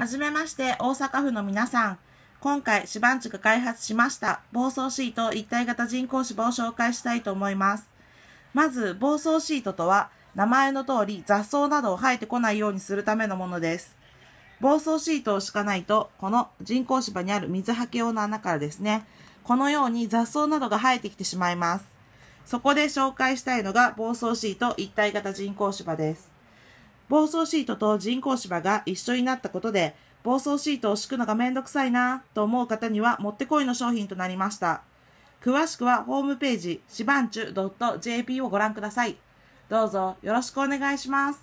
はじめまして、大阪府の皆さん。今回、芝バンが開発しました、暴走シート一体型人工芝を紹介したいと思います。まず、暴走シートとは、名前の通り雑草などを生えてこないようにするためのものです。暴走シートを敷かないと、この人工芝にある水はけ用の穴からですね、このように雑草などが生えてきてしまいます。そこで紹介したいのが、暴走シート一体型人工芝です。暴走シートと人工芝が一緒になったことで、暴走シートを敷くのがめんどくさいなと思う方にはもってこいの商品となりました。詳しくはホームページ、しばんちゅ .jp をご覧ください。どうぞよろしくお願いします。